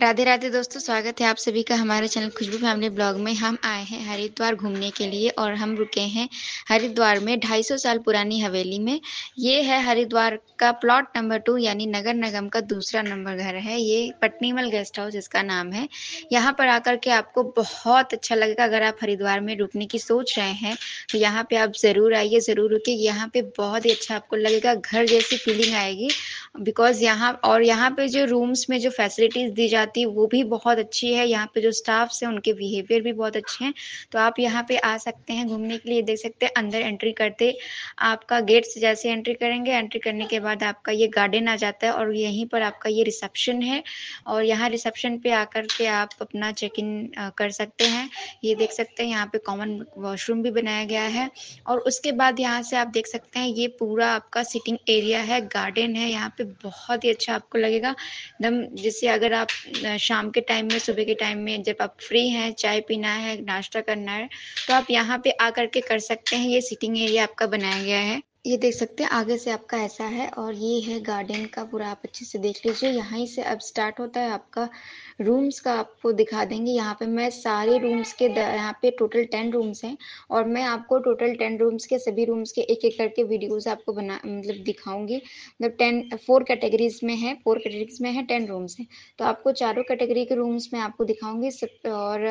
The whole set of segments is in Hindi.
राधे राधे दोस्तों स्वागत है आप सभी का हमारे चैनल खुशबू फैमिली ब्लॉग में हम आए हैं हरिद्वार घूमने के लिए और हम रुके हैं हरिद्वार में 250 साल पुरानी हवेली में ये है हरिद्वार का प्लॉट नंबर टू यानी नगर निगम का दूसरा नंबर घर है ये पटनीमल गेस्ट हाउस इसका नाम है यहाँ पर आकर के आपको बहुत अच्छा लगेगा अगर आप हरिद्वार में रुकने की सोच रहे हैं तो यहाँ पे आप जरूर आइए जरूर रुके यहाँ पे बहुत ही अच्छा आपको लगेगा घर जैसी फीलिंग आएगी बिकॉज यहाँ और यहाँ पे जो रूम्स में जो फैसिलिटीज़ दी जाती है वो भी बहुत अच्छी है यहाँ पे जो स्टाफ्स हैं उनके बिहेवियर भी बहुत अच्छे हैं तो आप यहाँ पे आ सकते हैं घूमने के लिए देख सकते हैं अंदर एंट्री करते आपका गेट से जैसे एंट्री करेंगे एंट्री करने के बाद आपका ये गार्डन आ जाता है और यहीं पर आपका ये रिसेप्शन है और यहाँ रिसेप्शन पे आकर के आप अपना चेक इन कर सकते हैं ये देख सकते हैं यहाँ पे कॉमन वॉशरूम भी बनाया गया है और उसके बाद यहाँ से आप देख सकते हैं ये पूरा आपका सिटिंग एरिया है गार्डन है यहाँ पे बहुत ही अच्छा आपको लगेगा एकदम जैसे अगर आप शाम के टाइम में सुबह के टाइम में जब आप फ्री हैं चाय पीना है नाश्ता करना है तो आप यहाँ पे आ करके कर सकते हैं ये सिटिंग एरिया आपका बनाया गया है ये देख सकते हैं आगे से आपका ऐसा है और ये है गार्डन का पूरा आप अच्छे से देख लीजिए यहाँ से अब स्टार्ट होता है आपका रूम्स का आपको दिखा देंगे यहाँ पे मैं सारे रूम्स के यहाँ पे टोटल टेन रूम्स हैं और मैं आपको टोटल टेन रूम्स के सभी रूम्स के एक एक करके वीडियोज आपको बना मतलब दिखाऊंगी मतलब टेन फोर कैटेगरीज में है फोर कैटेगरीज में है टेन रूम्स हैं तो आपको चारों कैटेगरी के रूम्स में आपको दिखाऊंगी और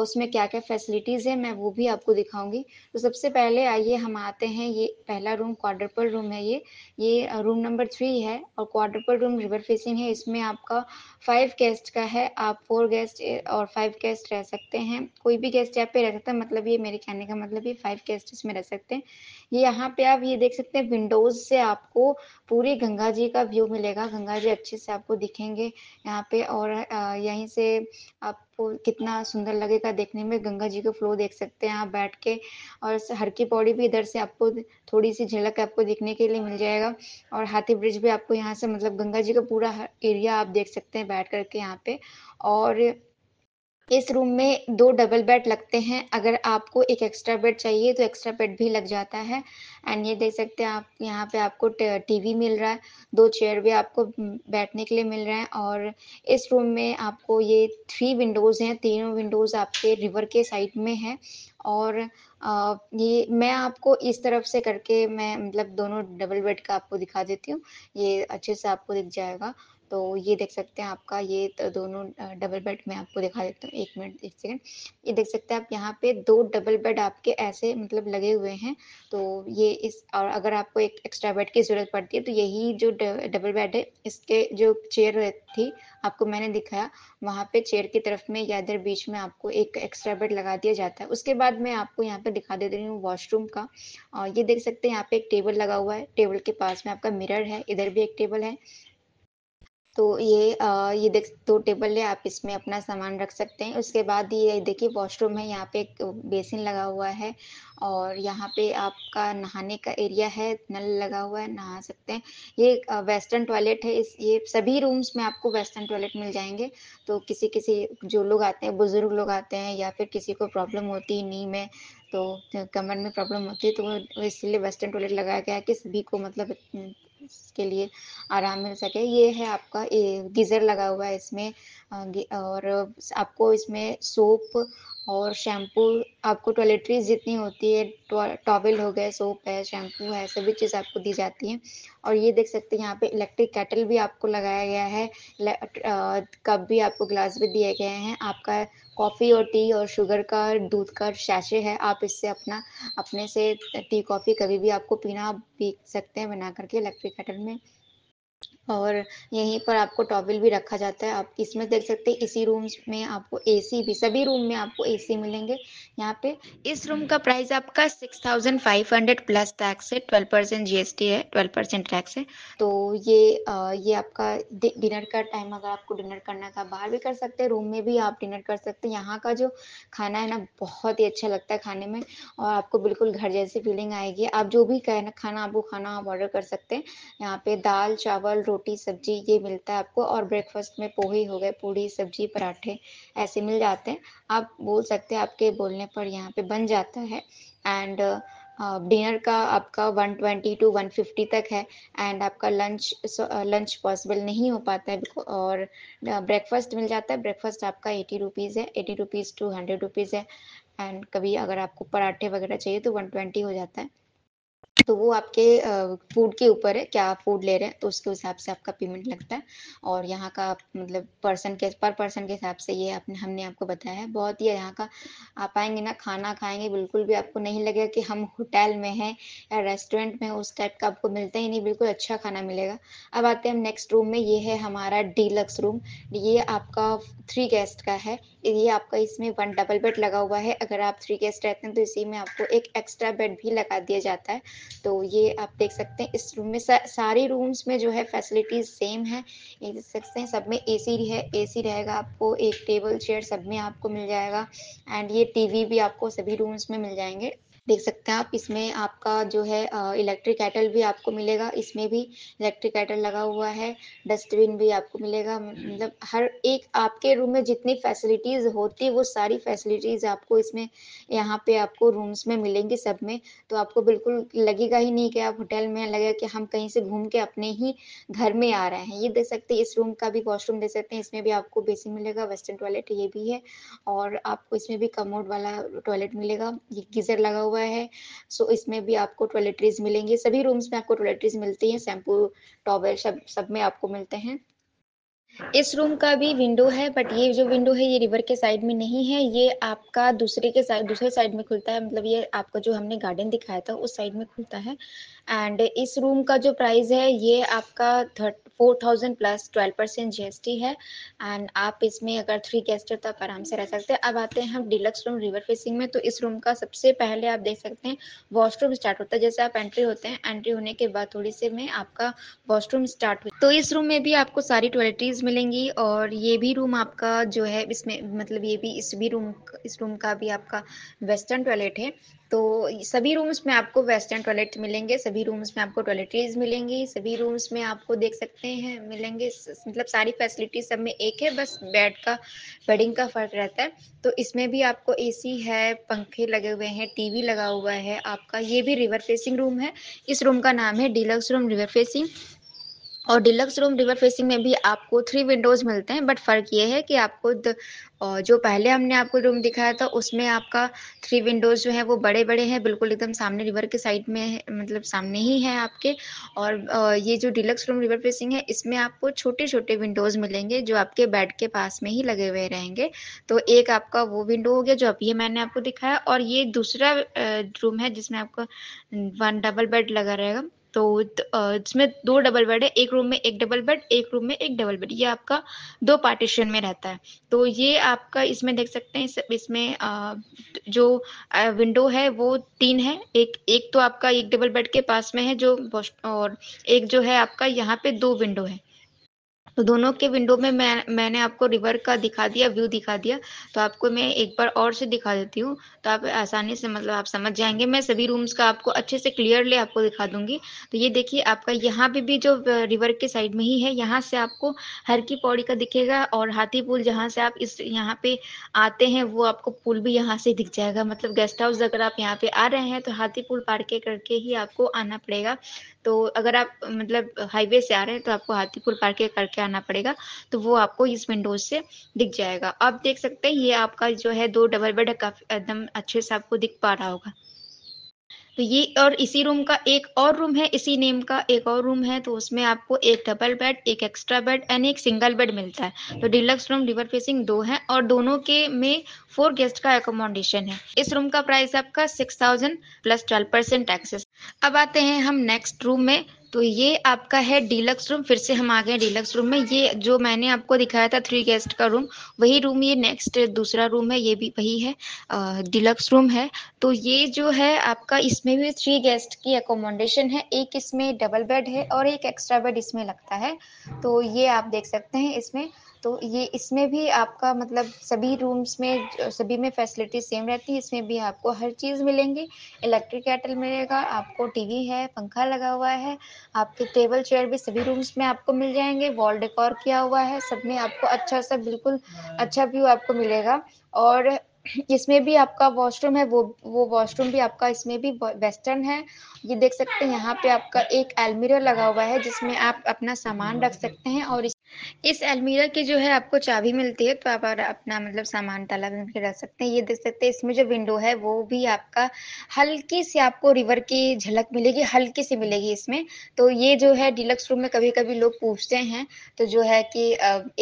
उसमें क्या क्या फैसिलिटीज़ है मैं वो भी आपको दिखाऊंगी तो सबसे पहले आइए हम आते हैं ये पहला रूम क्वाड्रपल रूम है ये ये रूम नंबर थ्री है और क्वाड्रपल रूम रिवर फेसिंग है इसमें आपका फाइव गेस्ट का है है आप फोर गेस्ट और फाइव गेस्ट रह सकते हैं कोई भी गेस्ट यहाँ पे रह सकता है मतलब ये मेरे कहने का मतलब ये फाइव गेस्ट इसमें रह सकते हैं ये यहाँ पे आप ये देख सकते हैं विंडोज से आपको पूरी गंगा जी का व्यू मिलेगा गंगा जी अच्छे से आपको दिखेंगे यहाँ पे और यहीं से आप आपको कितना सुंदर लगेगा देखने में गंगा जी का फ्लो देख सकते हैं आप बैठ के और हर की पौड़ी भी इधर से आपको थोड़ी सी झलक आपको देखने के लिए मिल जाएगा और हाथी ब्रिज भी आपको यहाँ से मतलब गंगा जी का पूरा एरिया आप देख सकते हैं बैठ करके यहाँ पे और इस रूम में दो डबल बेड लगते हैं अगर आपको एक एक्स्ट्रा बेड चाहिए तो एक्स्ट्रा बेड भी लग जाता है एंड ये देख सकते हैं आप यहाँ पे आपको टीवी मिल रहा है दो चेयर भी आपको बैठने के लिए मिल रहे हैं और इस रूम में आपको ये थ्री विंडोज़ हैं तीनों विंडोज़ आपके रिवर के साइड में है और ये मैं आपको इस तरफ से करके मैं मतलब दोनों डबल बेड का आपको दिखा देती हूँ ये अच्छे से आपको दिख जाएगा तो ये देख सकते हैं आपका ये तो दोनों डबल बेड मैं आपको दिखा देता हूँ एक मिनट एक सेकेंड ये देख सकते हैं आप यहाँ पे दो डबल बेड आपके ऐसे मतलब लगे हुए हैं तो ये इस और अगर आपको एक एक्स्ट्रा बेड की ज़रूरत पड़ती है तो यही जो डबल बेड है इसके जो चेयर थी आपको मैंने दिखाया वहाँ पे चेयर की तरफ में या इधर बीच में आपको एक एक्स्ट्रा बेड लगा दिया जाता है उसके बाद मैं आपको यहाँ पे दिखा दे रही हूँ वॉशरूम का और ये देख सकते हैं यहाँ पे एक टेबल लगा हुआ है टेबल के पास में आपका मिरर है इधर भी एक टेबल है तो ये आ, ये देख दो टेबल है आप इसमें अपना सामान रख सकते हैं उसके बाद ये देखिए वॉशरूम है यहाँ पे एक बेसिन लगा हुआ है और यहाँ पे आपका नहाने का एरिया है नल लगा हुआ है नहा सकते हैं ये वेस्टर्न टॉयलेट है इस ये सभी रूम्स में आपको वेस्टर्न टॉयलेट मिल जाएंगे तो किसी किसी जो लोग आते हैं बुज़ुर्ग लोग आते हैं या फिर किसी को प्रॉब्लम होती है नी में तो कमर में प्रॉब्लम होती है तो इसलिए वेस्टर्न टॉयलेट लगाया गया है कि सभी को मतलब इसके लिए आराम मिल सके ये है आपका गीज़र लगा हुआ है इसमें और आपको इसमें सोप और शैम्पू आपको टॉयलेटरीज जितनी होती है टॉवेल हो गए सोप है शैम्पू है सभी चीज़ आपको दी जाती है और ये देख सकते हैं यहाँ पे इलेक्ट्रिक कैटल भी आपको लगाया गया है कप भी आपको ग्लास भी दिए गए हैं आपका कॉफ़ी और टी और शुगर का दूध का शैशे है आप इससे अपना अपने से टी कॉफ़ी कभी भी आपको पीना आप पी सकते हैं बना करके इलेक्ट्रिक केटल में और यहीं पर आपको टॉवेल भी रखा जाता है आप इसमें देख सकते हैं इसी रूम में आपको एसी भी सभी रूम में आपको एसी मिलेंगे यहाँ पे इस रूम का प्राइस आपका six thousand five hundred plus tax है ट्वेल्व परसेंट जीएसटी है ट्वेल्व परसेंट टैक्स है तो ये आ, ये आपका डिनर का टाइम अगर आपको डिनर करना था तो बाहर भी कर सकते हैं रूम में भी आप डिनर कर सकते हैं यहाँ का जो खाना है ना बहुत ही अच्छा लगता है खाने में और आपको बिल्कुल घर जैसी फीलिंग आएगी आप जो भी खाना आपको खाना आप ऑर्डर कर सकते हैं यहाँ पे दाल चावल चावल रोटी सब्जी ये मिलता है आपको और ब्रेकफास्ट में पोहे हो गए पूड़ी सब्जी पराठे ऐसे मिल जाते हैं आप बोल सकते हैं आपके बोलने पर यहाँ पे बन जाता है एंड डिनर का आपका 120 टू 150 तक है एंड आपका लंच लंच पॉसिबल नहीं हो पाता है और ब्रेकफास्ट मिल जाता है ब्रेकफास्ट आपका एटी रुपीज़ है eighty rupees two hundred rupees है एंड कभी अगर आपको पराठे वगैरह चाहिए तो 120 हो जाता है तो वो आपके फूड के ऊपर है क्या आप फूड ले रहे हैं तो उसके हिसाब से आपका पेमेंट लगता है और यहाँ का मतलब पर्सन के पर पर्सन के हिसाब से ये आपने हमने आपको बताया है बहुत ही यहाँ का आप आएंगे ना खाना खाएंगे बिल्कुल भी आपको नहीं लगेगा कि हम होटल में हैं या रेस्टोरेंट में उस टाइप का आपको मिलता ही नहीं बिल्कुल अच्छा खाना मिलेगा अब आते हैं हम नेक्स्ट रूम में ये है हमारा डीलक्स रूम ये आपका थ्री गेस्ट का है ये आपका इसमें वन डबल बेड लगा हुआ है अगर आप थ्री गेस्ट रहते हैं तो इसी में आपको एक एक्स्ट्रा बेड भी लगा दिया जाता है तो ये आप देख सकते हैं इस रूम में सा, सारे रूम्स में जो है फैसिलिटीज सेम है ये देख सकते हैं सब में ए है ए रहेगा आपको एक टेबल चेयर सब में आपको मिल जाएगा एंड ये टीवी भी आपको सभी रूम्स में मिल जाएंगे देख सकते हैं आप इसमें आपका जो है इलेक्ट्रिक कैटल भी आपको मिलेगा इसमें भी इलेक्ट्रिक कैटल लगा हुआ है डस्टबिन भी आपको मिलेगा मतलब हर एक आपके रूम में जितनी फैसिलिटीज़ होती है वो सारी फैसिलिटीज़ आपको इसमें यहाँ पे आपको रूम्स में मिलेंगी सब में तो आपको बिल्कुल लगेगा ही नहीं कि आप होटल में लगेगा कि हम कहीं से घूम के अपने ही घर में आ रहे हैं ये देख सकते हैं इस रूम का भी वॉशरूम दे सकते हैं इसमें भी आपको बेसिन मिलेगा वेस्टर्न टॉयलेट ये भी है और आपको इसमें भी कमोड वाला टॉयलेट मिलेगा ये गीज़र लगा हुआ हुआ है सो इसमें भी आपको टॉयलेटरीज मिलेंगी सभी रूम्स में आपको टॉयलेटरीज मिलती हैं शैम्पू टॉवल सब सब में आपको मिलते हैं इस रूम का भी विंडो है बट ये जो विंडो है ये रिवर के साइड में नहीं है ये आपका दूसरे के साइड दूसरे साइड में खुलता है मतलब ये आपका जो हमने गार्डन दिखाया था उस साइड में खुलता है एंड इस रूम का जो प्राइस है ये आपका thirty four thousand plus twelve percent जी है एंड आप इसमें अगर थ्री गेस्ट हो तो आप आराम से रह सकते हैं अब आते हैं हम डिलक्स रूम रिवर फेसिंग में तो इस रूम का सबसे पहले आप देख सकते हैं वॉशरूम स्टार्ट होता है जैसे आप एंट्री होते हैं एंट्री होने के बाद थोड़ी से में आपका वॉशरूम स्टार्ट हुई तो इस रूम में भी आपको सारी टॉयलेटरीज मिलेंगी और ये भी रूम आपका जो है इसमें मतलब ये भी इस भी रूम इस रूम का भी आपका वेस्टर्न टॉयलेट है तो सभी रूम्स में आपको वेस्टर्न टॉयलेट मिलेंगे सभी रूम्स में आपको टॉयलेटरीज मिलेंगी सभी रूम्स में आपको देख सकते हैं मिलेंगे मतलब सारी फैसिलिटी सब में एक है बस बेड का बेडिंग का फर्क रहता है तो इसमें भी आपको ए है पंखे लगे हुए हैं टीवी लगा हुआ है आपका ये भी रिवर फेसिंग रूम है इस रूम का नाम है डीलक्स रूम रिवर फेसिंग और डिलक्स रूम रिवर फेसिंग में भी आपको थ्री विंडोज मिलते हैं बट फ़र्क ये है कि आपको द, जो पहले हमने आपको रूम दिखाया था उसमें आपका थ्री विंडोज जो है वो बड़े बड़े हैं बिल्कुल एकदम सामने रिवर के साइड में है मतलब सामने ही है आपके और ये जो डिलक्स रूम रिवर फेसिंग है इसमें आपको छोटे छोटे विंडोज मिलेंगे जो आपके बेड के पास में ही लगे हुए रहेंगे तो एक आपका वो विंडो हो गया जो अभी मैंने आपको दिखाया और ये दूसरा रूम है जिसमें आपका वन डबल बेड लगा रहेगा तो इसमें दो डबल बेड है एक रूम में एक डबल बेड एक रूम में एक डबल बेड ये आपका दो पार्टीशन में रहता है तो ये आपका इसमें देख सकते हैं इसमें जो विंडो है वो तीन है एक एक तो आपका एक डबल बेड के पास में है जो और एक जो है आपका यहाँ पे दो विंडो है तो दोनों के विंडो में मैं मैंने आपको रिवर का दिखा दिया व्यू दिखा दिया तो आपको मैं एक बार और से दिखा देती हूँ तो आप आसानी से मतलब आप समझ जाएंगे मैं सभी रूम्स का आपको अच्छे से क्लियरली आपको दिखा दूंगी तो ये देखिए आपका यहाँ पे भी जो रिवर के साइड में ही है यहाँ से आपको हर की पौड़ी का दिखेगा और हाथी पुल जहाँ से आप इस यहाँ पे आते हैं वो आपको पुल भी यहाँ से दिख जाएगा मतलब गेस्ट हाउस अगर आप यहाँ पे आ रहे हैं तो हाथी पुल पार के करके ही आपको आना पड़ेगा तो अगर आप मतलब हाईवे से आ रहे हैं तो आपको हाथी पुल पार के करके जाना पड़ेगा तो वो आपको इस विंडोज से दिख जाएगा आप देख सकते हैं ये आपका जो है दो डबल बेड काफ़ी एकदम अच्छे से आपको दिख पा रहा होगा तो ये और इसी रूम का एक और रूम है इसी नेम का एक और रूम है तो उसमें आपको एक डबल बेड एक एक्स्ट्रा बेड एंड एक सिंगल बेड मिलता है तो डिलक्स रूम रिवर फेसिंग दो है और दोनों के में फोर गेस्ट का अकोमोडेशन है इस रूम का प्राइस आपका six thousand plus twelve percent taxes अब आते हैं हम नेक्स्ट रूम में तो ये आपका है डीलक्स रूम फिर से हम आ गए डीलक्स रूम में ये जो मैंने आपको दिखाया था थ्री गेस्ट का रूम वही रूम ये नेक्स्ट दूसरा रूम है ये भी वही है डिलक्स रूम है तो ये जो है आपका इसमें भी थ्री गेस्ट की अकोमोडेशन है एक इसमें डबल बेड है और एक एक्स्ट्रा बेड इसमें लगता है तो ये आप देख सकते हैं इसमें तो ये इसमें भी आपका मतलब सभी रूम्स में सभी में फैसिलिटी सेम रहती है इसमें भी आपको हर चीज़ मिलेंगी इलेक्ट्रिक कैटल मिलेगा आपको टीवी है पंखा लगा हुआ है आपके टेबल चेयर भी सभी रूम्स में आपको मिल जाएंगे वॉल डेकोर किया हुआ है सब में आपको अच्छा सा बिल्कुल अच्छा व्यू आपको मिलेगा और इसमें भी आपका वॉशरूम है वो वो वॉशरूम भी आपका इसमें भी वेस्टर्न है ये देख सकते हैं यहाँ पे आपका एक अलमीरा लगा हुआ है जिसमें आप अपना सामान रख सकते हैं और इस अलमीरा की जो है आपको चाबी मिलती है तो आप अपना मतलब सामान ताला बन के रख सकते हैं ये देख सकते हैं इसमें जो विंडो है वो भी आपका हल्की सी आपको रिवर की झलक मिलेगी हल्की सी मिलेगी इसमें तो ये जो है डिलक्स रूम में कभी कभी लोग पूछते हैं तो जो है कि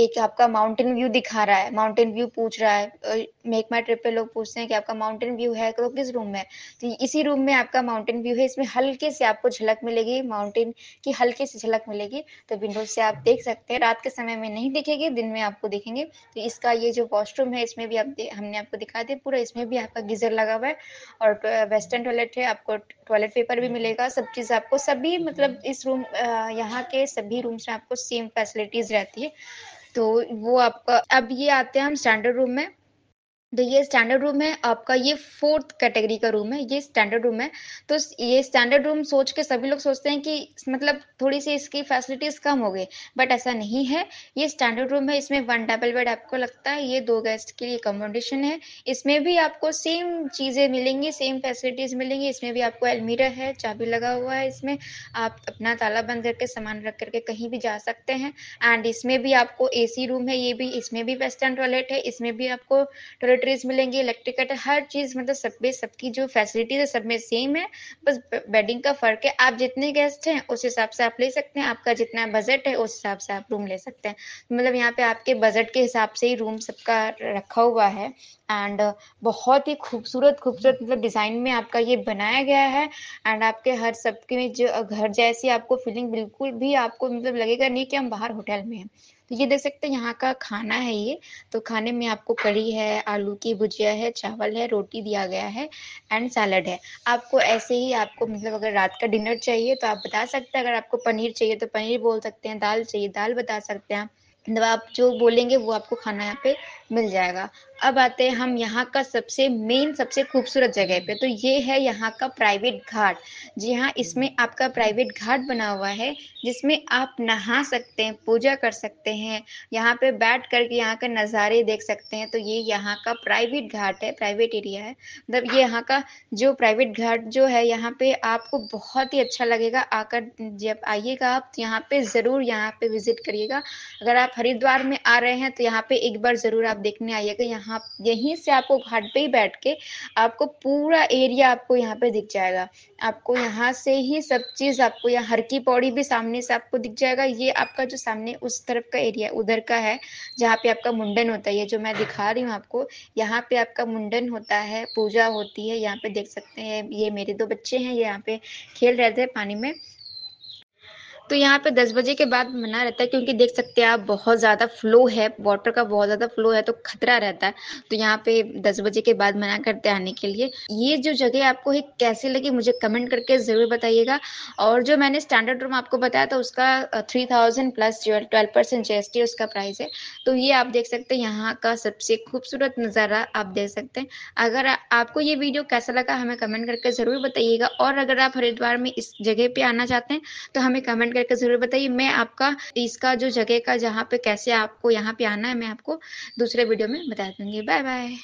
एक आपका माउंटेन व्यू दिखा रहा है माउंटेन व्यू पूछ रहा है मेक माई ट्रिप पे लोग पूछते हैं कि आपका माउंटेन व्यू है तो किस रूम में तो इसी रूम में आपका माउंटेन व्यू है इसमें हल्की से आपको झलक मिलेगी माउंटेन की हल्की सी झलक मिलेगी तो विंडो से आप देख सकते हैं रात के समय में नहीं दिखेगी दिन में आपको दिखेंगे तो इसका ये जो वॉशरूम है इसमें भी आप हमने आपको दिखा दिया पूरा इसमें भी आपका गीजर लगा हुआ है और वेस्टर्न टॉयलेट है आपको टॉयलेट पेपर भी मिलेगा सब चीज़ आपको सभी मतलब इस रूम यहाँ के सभी रूम्स में आपको सेम फैसिलिटीज रहती है तो वो आपका अब ये आते हैं हम स्टैंडर्ड रूम में तो ये स्टैंडर्ड रूम है आपका ये फोर्थ कैटेगरी का रूम है ये स्टैंडर्ड रूम है तो ये स्टैंडर्ड रूम सोच के सभी लोग सोचते हैं कि मतलब थोड़ी सी इसकी फैसिलिटीज कम हो गई बट ऐसा नहीं है ये स्टैंडर्ड रूम है इसमें वन डबल बेड आपको लगता है ये दो गेस्ट के लिए अकोमोडेशन है इसमें भी आपको सेम चीज़ें मिलेंगी सेम फैसिलिटीज मिलेंगी इसमें भी आपको अलमीरा है चाबी लगा हुआ है इसमें आप अपना ताला बंद करके सामान रख करके कहीं भी जा सकते हैं एंड इसमें भी आपको ए रूम है ये भी इसमें भी वेस्टर्न टॉयलेट है इसमें भी आपको टॉयलेट लेबोरेटरीज मिलेंगी इलेक्ट्रिकल हर चीज मतलब सब में सबकी जो फैसिलिटीज है सब में सेम है बस बेडिंग का फर्क है आप जितने गेस्ट हैं उस हिसाब से आप ले सकते हैं आपका जितना बजट है उस हिसाब से आप रूम ले सकते हैं मतलब यहाँ पे आपके बजट के हिसाब से ही रूम सबका रखा हुआ है एंड बहुत ही खूबसूरत खूबसूरत मतलब डिज़ाइन में आपका ये बनाया गया है एंड आपके हर सबके में जो घर जैसी आपको फीलिंग बिल्कुल भी आपको मतलब लगेगा नहीं कि हम बाहर होटल में हैं तो ये देख सकते हैं यहाँ का खाना है ये तो खाने में आपको कड़ी है आलू की भुजिया है चावल है रोटी दिया गया है एंड सैलड है आपको ऐसे ही आपको मतलब अगर रात का डिनर चाहिए तो आप बता सकते हैं अगर आपको पनीर चाहिए तो पनीर बोल सकते हैं दाल चाहिए दाल बता सकते हैं मतलब आप जो बोलेंगे वो आपको खाना यहाँ पे मिल जाएगा अब आते हैं हम यहाँ का सबसे मेन सबसे खूबसूरत जगह पे तो ये है यहाँ का प्राइवेट घाट जी हाँ इसमें हम्म। आपका प्राइवेट घाट बना हुआ है जिसमें आप नहा सकते हैं पूजा कर सकते हैं यहाँ पे बैठ करके यहाँ का नज़ारे देख सकते हैं तो ये यहाँ का प्राइवेट घाट है प्राइवेट एरिया है मतलब ये यहाँ का जो प्राइवेट घाट जो है यहाँ पे आपको बहुत ही अच्छा लगेगा आकर जब आइएगा आप तो यहाँ पे ज़रूर यहाँ पे विजिट करिएगा अगर आप हरिद्वार में आ रहे हैं तो यहाँ पे एक बार ज़रूर आप देखने आइएगा यहाँ यहाँ यहीं से आपको घाट पे ही बैठ के आपको पूरा एरिया आपको यहाँ पे दिख जाएगा आपको यहाँ से ही सब चीज आपको यहाँ हर की पौड़ी भी सामने से आपको दिख जाएगा ये आपका जो सामने उस तरफ का एरिया है उधर का है जहाँ पे आपका मुंडन होता है जो मैं दिखा रही हूँ आपको यहाँ पे आपका मुंडन होता है पूजा होती है यहाँ पे देख सकते हैं ये मेरे दो बच्चे हैं ये यहाँ पे खेल रहे थे पानी में तो यहाँ पे दस बजे के बाद मना रहता है क्योंकि देख सकते हैं आप बहुत ज़्यादा फ्लो है वाटर का बहुत ज़्यादा फ्लो है तो खतरा रहता है तो यहाँ पे दस बजे के बाद मना करते हैं आने के लिए ये जो जगह आपको कैसी लगी मुझे कमेंट करके ज़रूर बताइएगा और जो मैंने स्टैंडर्ड रूम आपको बताया था उसका थ्री थाउजेंड प्लस जो है ट्वेल्व परसेंट जी उसका प्राइस है तो ये आप देख सकते हैं यहाँ का सबसे खूबसूरत नज़ारा आप देख सकते हैं अगर आपको ये वीडियो कैसा लगा हमें कमेंट करके ज़रूर बताइएगा और अगर आप हरिद्वार में इस जगह पे आना चाहते हैं तो हमें कमेंट कमेंट करके जरूर बताइए मैं आपका इसका जो जगह का जहाँ पे कैसे आपको यहाँ पे आना है मैं आपको दूसरे वीडियो में बता दूंगी बाय बाय